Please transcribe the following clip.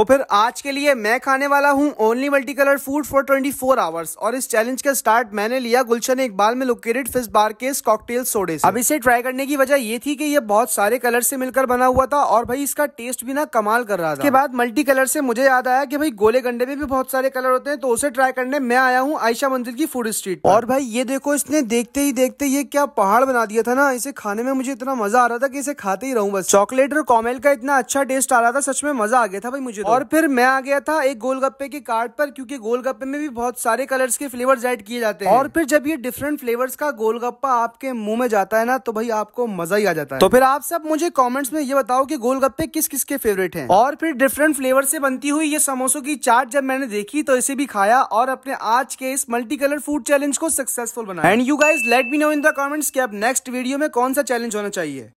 तो फिर आज के लिए मैं खाने वाला हूँ only multi colour food for 24 hours और इस चैलेंज का स्टार्ट मैंने लिया गुलशन इकबाल में लोकेटेड फिस बार के कॉकटेल सोडे से अब इसे ट्राई करने की वजह ये थी कि ये बहुत सारे कलर से मिलकर बना हुआ था और भाई इसका टेस्ट भी ना कमाल कर रहा था के बाद मल्टी कलर से मुझे याद आया कि भाई गोले गंडे में भी बहुत सारे कलर होते हैं तो उसे ट्राई करने मैं आया हूँ आयशा मंदिर की फूड स्ट्रीट और भाई ये देखो इसने देखते ही देखते ये क्या पहाड़ बना दिया था ना इसे खाने में मुझे इतना मजा आ रहा था की इसे खाते ही रहूँ बस चॉकलेट और कॉमेल का इतना अच्छा टेस्ट आ रहा था सच में मजा आ गया था भाई मुझे तो। और फिर मैं आ गया था एक गोलगप्पे के कार्ड पर क्योंकि गोलगप्पे में भी बहुत सारे कलर्स के फ्लेवर्स ऐड किए जाते हैं और फिर जब ये डिफरेंट फ्लेवर्स का गोलगप्पा आपके मुंह में जाता है ना तो भाई आपको मजा ही आ जाता है तो फिर आप सब मुझे कॉमेंट्स में ये बताओ की गोलगप्पे किस किस के फेवरेट है और फिर डिफरेंट फ्लेवर से बनती हुई ये समोसों की चाट जब मैंने देखी तो इसे भी खाया और अपने आज के इस मल्टी कलर फूड चैलेंज को सक्सेसफुल बनाया and you guys let me know in the comments की अब नेक्स्ट वीडियो में कौन सा चैलेंज होना चाहिए